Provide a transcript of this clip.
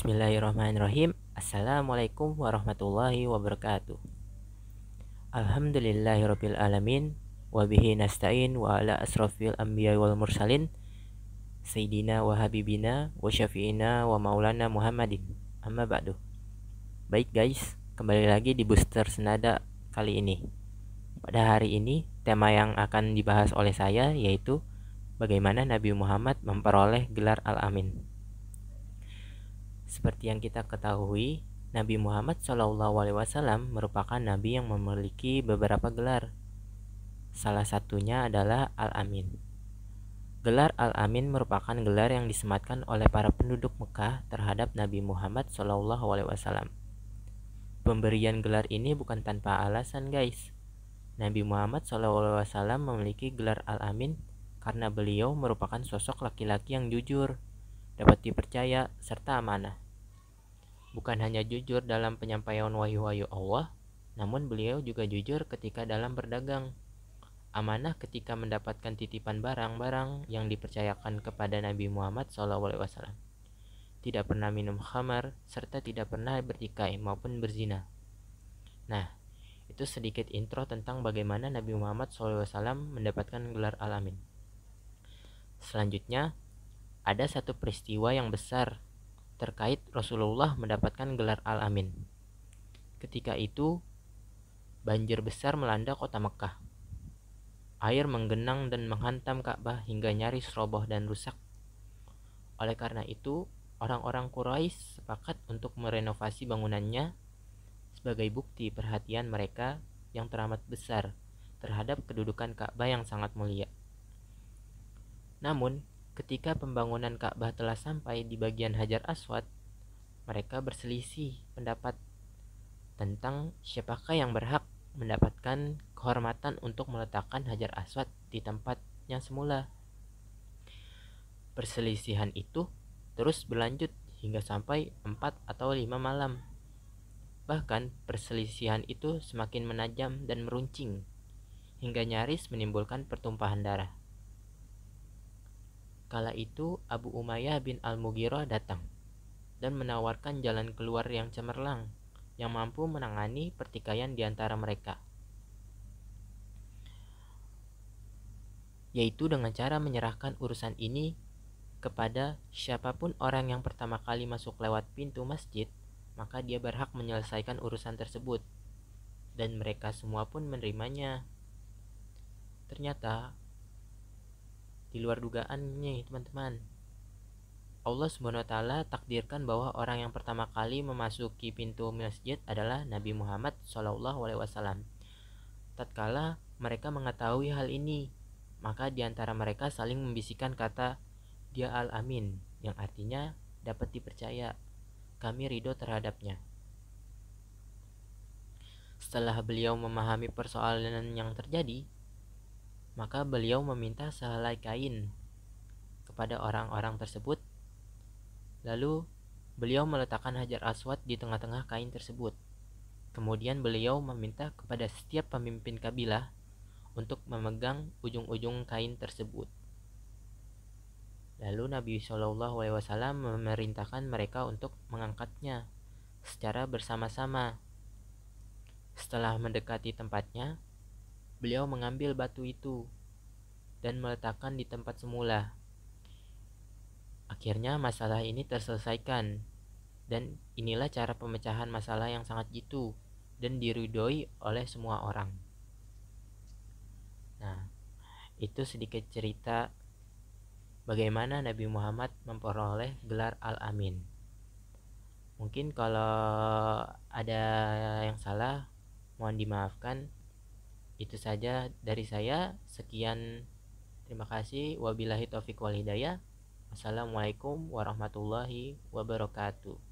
Bismillahirrahmanirrahim Assalamualaikum warahmatullahi wabarakatuh Alhamdulillahirrabbilalamin Wabihi nasta'in wa ala asrafil anbiya wal mursalin Sayyidina wa habibina wa syafi'ina wa maulana muhammadin Amma ba'du Baik guys, kembali lagi di booster senada kali ini Pada hari ini, tema yang akan dibahas oleh saya yaitu Bagaimana Nabi Muhammad memperoleh gelar Al-Amin seperti yang kita ketahui, Nabi Muhammad SAW merupakan nabi yang memiliki beberapa gelar. Salah satunya adalah Al-Amin. Gelar Al-Amin merupakan gelar yang disematkan oleh para penduduk Mekah terhadap Nabi Muhammad SAW. Pemberian gelar ini bukan tanpa alasan, guys. Nabi Muhammad SAW memiliki gelar Al-Amin karena beliau merupakan sosok laki-laki yang jujur, dapat dipercaya, serta amanah. Bukan hanya jujur dalam penyampaian wahyu-wahyu Allah, namun beliau juga jujur ketika dalam berdagang. Amanah ketika mendapatkan titipan barang-barang yang dipercayakan kepada Nabi Muhammad SAW. Tidak pernah minum khamar, serta tidak pernah bertikai maupun berzina. Nah, itu sedikit intro tentang bagaimana Nabi Muhammad SAW mendapatkan gelar alamin. Selanjutnya, ada satu peristiwa yang besar terkait Rasulullah mendapatkan gelar Al-Amin. Ketika itu, banjir besar melanda kota Mekah. Air menggenang dan menghantam Ka'bah hingga nyaris roboh dan rusak. Oleh karena itu, orang-orang Quraisy sepakat untuk merenovasi bangunannya sebagai bukti perhatian mereka yang teramat besar terhadap kedudukan Ka'bah yang sangat mulia. Namun, Ketika pembangunan Ka'bah telah sampai di bagian Hajar Aswad, mereka berselisih pendapat tentang siapakah yang berhak mendapatkan kehormatan untuk meletakkan Hajar Aswad di tempatnya semula. Perselisihan itu terus berlanjut hingga sampai 4 atau 5 malam. Bahkan perselisihan itu semakin menajam dan meruncing hingga nyaris menimbulkan pertumpahan darah. Kala itu Abu Umayyah bin Al-Mughirah datang dan menawarkan jalan keluar yang cemerlang yang mampu menangani pertikaian di antara mereka. Yaitu dengan cara menyerahkan urusan ini kepada siapapun orang yang pertama kali masuk lewat pintu masjid, maka dia berhak menyelesaikan urusan tersebut. Dan mereka semua pun menerimanya. Ternyata di luar dugaannya teman-teman. Allah Subhanahu wa taala takdirkan bahwa orang yang pertama kali memasuki pintu masjid adalah Nabi Muhammad saw. Tatkala mereka mengetahui hal ini, maka di antara mereka saling membisikkan kata dia al-amin yang artinya dapat dipercaya. Kami ridho terhadapnya. Setelah beliau memahami persoalan yang terjadi, maka beliau meminta sehelai kain kepada orang-orang tersebut. Lalu beliau meletakkan hajar aswad di tengah-tengah kain tersebut. Kemudian beliau meminta kepada setiap pemimpin kabilah untuk memegang ujung-ujung kain tersebut. Lalu Nabi Shallallahu Alaihi Wasallam memerintahkan mereka untuk mengangkatnya secara bersama-sama. Setelah mendekati tempatnya, Beliau mengambil batu itu dan meletakkan di tempat semula. Akhirnya masalah ini terselesaikan dan inilah cara pemecahan masalah yang sangat jitu dan diridhoi oleh semua orang. Nah, itu sedikit cerita bagaimana Nabi Muhammad memperoleh gelar Al-Amin. Mungkin kalau ada yang salah mohon dimaafkan itu saja dari saya sekian terima kasih wabillahi taufiq wal hidayah assalamualaikum warahmatullahi wabarakatuh